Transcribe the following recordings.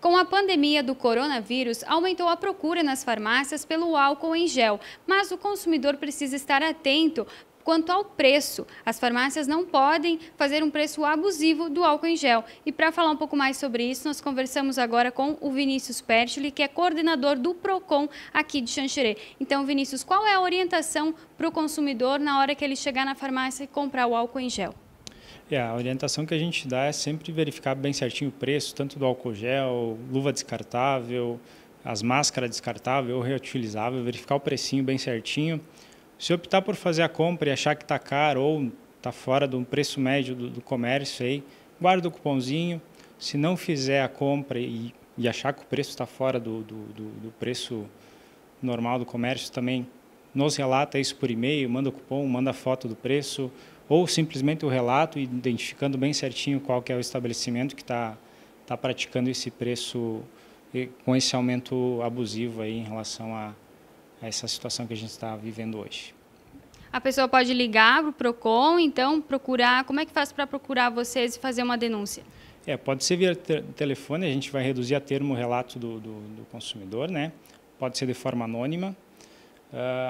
Com a pandemia do coronavírus, aumentou a procura nas farmácias pelo álcool em gel, mas o consumidor precisa estar atento quanto ao preço. As farmácias não podem fazer um preço abusivo do álcool em gel. E para falar um pouco mais sobre isso, nós conversamos agora com o Vinícius Pertli, que é coordenador do PROCON aqui de Xanxerê. Então, Vinícius, qual é a orientação para o consumidor na hora que ele chegar na farmácia e comprar o álcool em gel? É, a orientação que a gente dá é sempre verificar bem certinho o preço, tanto do álcool gel, luva descartável, as máscaras descartáveis ou reutilizáveis, verificar o precinho bem certinho. Se optar por fazer a compra e achar que está caro ou está fora do preço médio do, do, comércio, aí, guarda o cupomzinho. Se não fizer a compra e, e achar que o preço está fora do, do, do preço normal do comércio, também nos relata isso por e-mail, manda o cupom, manda a foto do preço, ou simplesmente o relato, identificando bem certinho qual que é o estabelecimento que está tá praticando esse preço com esse aumento abusivo aí em relação a, a essa situação que a gente está vivendo hoje. A pessoa pode ligar para o PROCON, então procurar, como é que faz para procurar vocês e fazer uma denúncia? É, pode ser via telefone, a gente vai reduzir a termo o relato do, do, do, consumidor, né? Pode ser de forma anônima,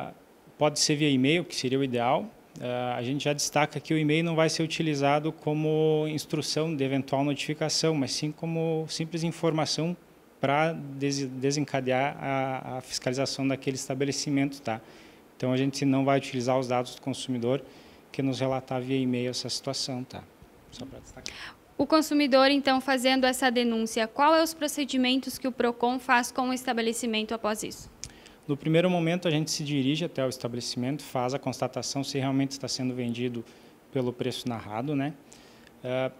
uh, pode ser via e-mail, que seria o ideal, é, a gente já destaca que o e-mail não vai ser utilizado como instrução de eventual notificação, mas sim como simples informação para desencadear a, a, fiscalização daquele estabelecimento, tá? Então a gente não vai utilizar os dados do consumidor que nos relatar via e-mail essa situação, tá? Só para destacar. O consumidor, então, fazendo essa denúncia, qual é os procedimentos que o PROCON faz com o estabelecimento após isso? No primeiro momento, a gente se dirige até o estabelecimento, faz a constatação se realmente está sendo vendido pelo preço narrado, né? Uh,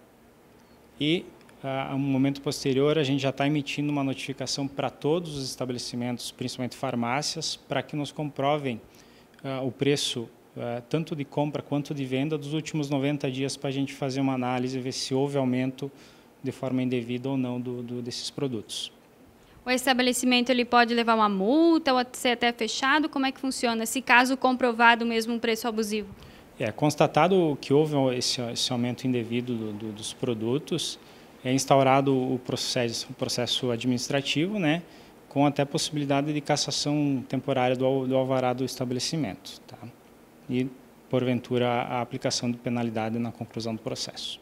e ah, a uh, um momento posterior, a gente já está emitindo uma notificação para todos os estabelecimentos, principalmente farmácias, para que nos comprovem uh, o preço tanto de compra quanto de venda dos últimos 90 dias para a gente fazer uma análise e ver se houve aumento de forma indevida ou não do, do desses produtos. O estabelecimento ele pode levar uma multa ou ser até fechado? Como é que funciona, se caso comprovado mesmo um preço abusivo? É, constatado que houve esse, esse aumento indevido do, do, dos produtos, é instaurado o processo, o processo administrativo, né, com até possibilidade de cassação temporária do, do alvará do estabelecimento. Tá? E, porventura, a aplicação de penalidade na conclusão do processo.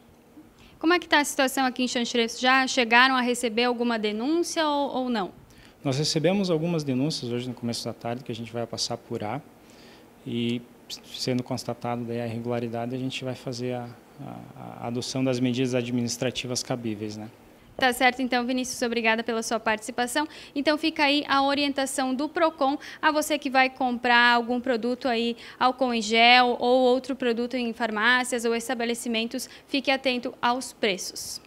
Como é que está a situação aqui em Xanxerê? Já chegaram a receber alguma denúncia ou, ou, não? Nós recebemos algumas denúncias hoje no começo da tarde que a gente vai passar por A e sendo constatado a irregularidade a gente vai fazer a, a, a adoção das medidas administrativas cabíveis, né? Tá certo, então, Vinícius, obrigada pela sua participação. Então, fica aí a orientação do PROCON a você que vai comprar algum produto aí, álcool em gel ou outro produto em farmácias ou estabelecimentos, fique atento aos preços.